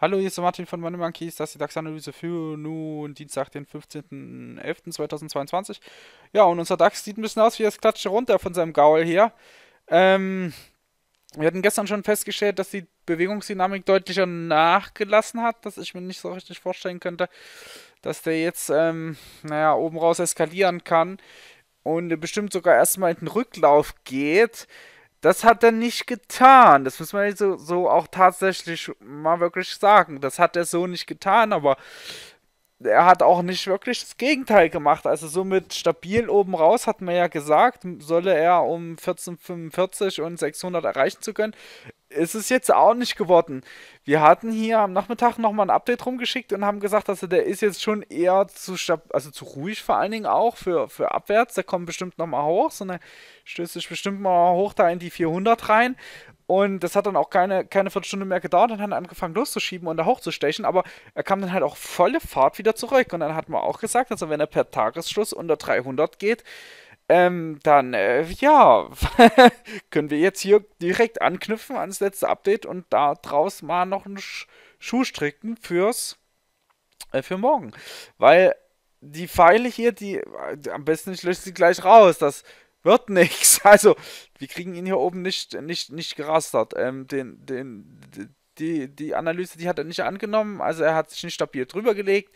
Hallo, hier ist Martin von Money Monkeys. Das ist die DAX-Analyse für nun Dienstag, den 15.11.2022. Ja, und unser DAX sieht ein bisschen aus wie das Klatsche runter von seinem Gaul her. Ähm, wir hatten gestern schon festgestellt, dass die Bewegungsdynamik deutlicher nachgelassen hat, dass ich mir nicht so richtig vorstellen könnte, dass der jetzt, ähm, naja, oben raus eskalieren kann und bestimmt sogar erstmal in den Rücklauf geht. Das hat er nicht getan. Das muss man so, so auch tatsächlich mal wirklich sagen. Das hat er so nicht getan, aber er hat auch nicht wirklich das Gegenteil gemacht. Also somit stabil oben raus, hat man ja gesagt, solle er um 1445 und 600 erreichen zu können, ist es jetzt auch nicht geworden. Wir hatten hier am Nachmittag nochmal ein Update rumgeschickt und haben gesagt, dass also der ist jetzt schon eher zu, also zu ruhig vor allen Dingen auch für, für abwärts. Der kommt bestimmt nochmal hoch, sondern stößt sich bestimmt mal hoch da in die 400 rein. Und das hat dann auch keine, keine Viertelstunde mehr gedauert und hat angefangen loszuschieben und da hochzustechen. Aber er kam dann halt auch volle Fahrt wieder zurück. Und dann hat man auch gesagt, also wenn er per Tagesschluss unter 300 geht, ähm, dann, äh, ja, können wir jetzt hier direkt anknüpfen ans letzte Update und da draus mal noch einen Sch Schuh stricken fürs, äh, für morgen. Weil die Pfeile hier, die, äh, am besten ich lösche sie gleich raus, das wird nichts. Also, wir kriegen ihn hier oben nicht, nicht, nicht gerastert. Ähm, den, den, die, die Analyse, die hat er nicht angenommen, also er hat sich nicht stabil drüber gelegt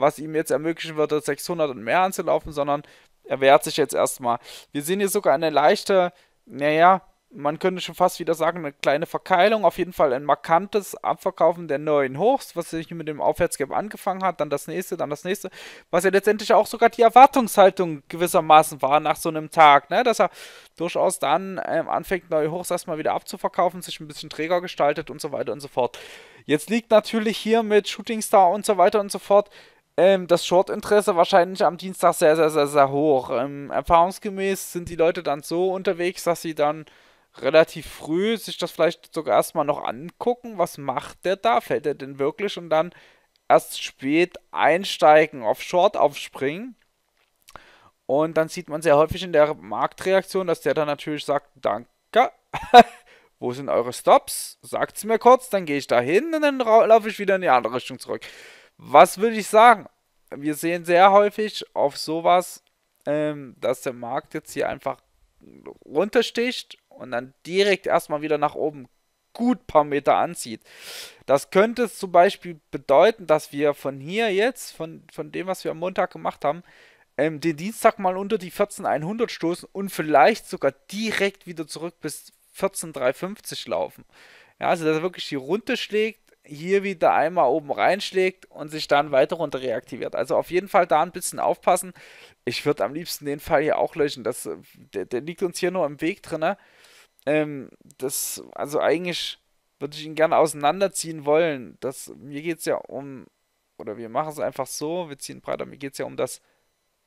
was ihm jetzt ermöglichen würde, 600 und mehr anzulaufen, sondern er wehrt sich jetzt erstmal. Wir sehen hier sogar eine leichte, naja, man könnte schon fast wieder sagen, eine kleine Verkeilung. Auf jeden Fall ein markantes Abverkaufen der neuen Hochs, was sich mit dem Aufwärtsgap angefangen hat, dann das nächste, dann das nächste, was ja letztendlich auch sogar die Erwartungshaltung gewissermaßen war nach so einem Tag, ne? dass er durchaus dann ähm, anfängt, neue Hochs erstmal wieder abzuverkaufen, sich ein bisschen träger gestaltet und so weiter und so fort. Jetzt liegt natürlich hier mit Shooting Star und so weiter und so fort ähm, das Short-Interesse wahrscheinlich am Dienstag sehr, sehr, sehr, sehr hoch. Ähm, erfahrungsgemäß sind die Leute dann so unterwegs, dass sie dann relativ früh sich das vielleicht sogar erstmal noch angucken, was macht der da, fällt er denn wirklich und dann erst spät einsteigen, auf Short aufspringen. Und dann sieht man sehr häufig in der Marktreaktion, dass der dann natürlich sagt, danke, wo sind eure Stops? Sagt es mir kurz, dann gehe ich da hin und dann laufe ich wieder in die andere Richtung zurück. Was würde ich sagen? Wir sehen sehr häufig auf sowas, ähm, dass der Markt jetzt hier einfach runtersticht und dann direkt erstmal wieder nach oben gut paar Meter anzieht. Das könnte zum Beispiel bedeuten, dass wir von hier jetzt, von, von dem, was wir am Montag gemacht haben, ähm, den Dienstag mal unter die 14100 stoßen und vielleicht sogar direkt wieder zurück bis 14350 laufen. Ja, also dass er wirklich hier runterschlägt, hier wieder einmal oben reinschlägt und sich dann weiter runter reaktiviert. Also auf jeden Fall da ein bisschen aufpassen. Ich würde am liebsten den Fall hier auch löschen. Das, äh, der, der liegt uns hier nur im Weg drin. Ähm, das, also eigentlich würde ich ihn gerne auseinanderziehen wollen. Das, mir geht es ja um, oder wir machen es einfach so, wir ziehen breiter. Mir geht es ja um das,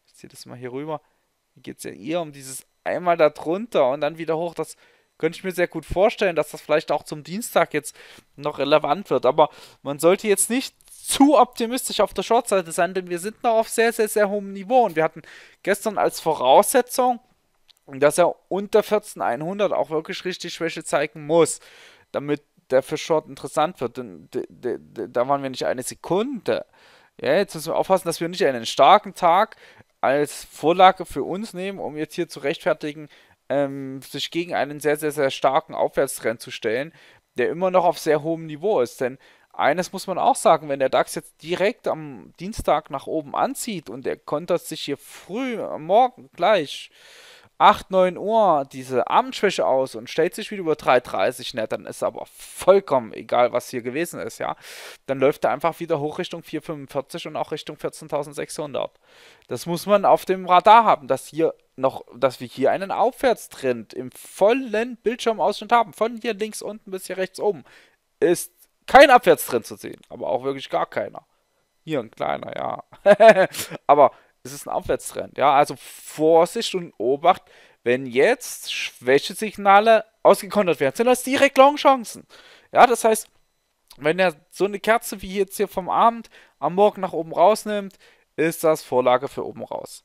ich ziehe das mal hier rüber. Mir geht es ja eher um dieses einmal da drunter und dann wieder hoch. Das könnte ich mir sehr gut vorstellen, dass das vielleicht auch zum Dienstag jetzt noch relevant wird. Aber man sollte jetzt nicht zu optimistisch auf der Shortseite sein, denn wir sind noch auf sehr, sehr, sehr hohem Niveau. Und wir hatten gestern als Voraussetzung, dass er unter 14100 auch wirklich richtig Schwäche zeigen muss, damit der für Short interessant wird. Denn da waren wir nicht eine Sekunde. Ja, jetzt müssen wir aufpassen, dass wir nicht einen starken Tag als Vorlage für uns nehmen, um jetzt hier zu rechtfertigen, ähm, sich gegen einen sehr, sehr, sehr starken Aufwärtstrend zu stellen, der immer noch auf sehr hohem Niveau ist. Denn eines muss man auch sagen, wenn der DAX jetzt direkt am Dienstag nach oben anzieht und er kontert sich hier früh am Morgen gleich 8, 9 Uhr diese Abendschwäche aus und stellt sich wieder über 3,30, ne, dann ist aber vollkommen egal, was hier gewesen ist, ja. Dann läuft er einfach wieder hoch Richtung 4,45 und auch Richtung 14.600. Das muss man auf dem Radar haben, dass hier noch, dass wir hier einen Aufwärtstrend im vollen Bildschirmausschnitt haben, von hier links unten bis hier rechts oben, ist kein Abwärtstrend zu sehen, aber auch wirklich gar keiner. Hier ein kleiner, ja. aber es ist ein Aufwärtstrend. Ja, also Vorsicht und Obacht, wenn jetzt Schwächesignale ausgekontert werden, sind das direkt Longchancen. Ja, das heißt, wenn er so eine Kerze wie jetzt hier vom Abend am Morgen nach oben rausnimmt, ist das Vorlage für oben raus.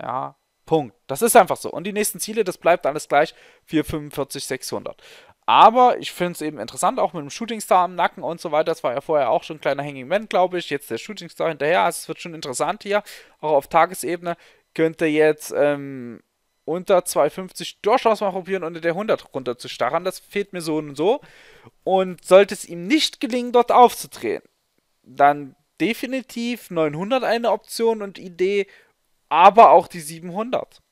Ja, Punkt. Das ist einfach so. Und die nächsten Ziele, das bleibt alles gleich. 445, 600. Aber ich finde es eben interessant, auch mit einem Star am Nacken und so weiter. Das war ja vorher auch schon ein kleiner Hanging Man, glaube ich. Jetzt der Shooting Star hinterher. Also es wird schon interessant hier, auch auf Tagesebene. Könnte jetzt ähm, unter 250 durchaus mal probieren, unter der 100 runter zu starren. Das fehlt mir so und so. Und sollte es ihm nicht gelingen, dort aufzudrehen, dann definitiv 900 eine Option und Idee, aber auch die 700.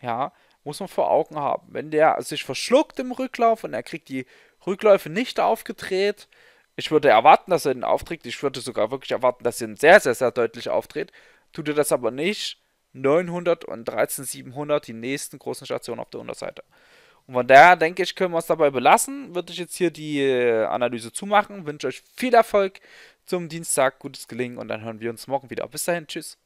Ja, muss man vor Augen haben. Wenn der sich verschluckt im Rücklauf und er kriegt die Rückläufe nicht aufgedreht, ich würde erwarten, dass er ihn aufträgt. Ich würde sogar wirklich erwarten, dass er ihn sehr, sehr, sehr deutlich auftritt. Tut er das aber nicht, 900 und 13700 die nächsten großen Stationen auf der Unterseite. Und von daher denke ich, können wir es dabei belassen. Würde ich jetzt hier die äh, Analyse zumachen. Wünsche euch viel Erfolg zum Dienstag, gutes Gelingen und dann hören wir uns morgen wieder. Bis dahin, tschüss.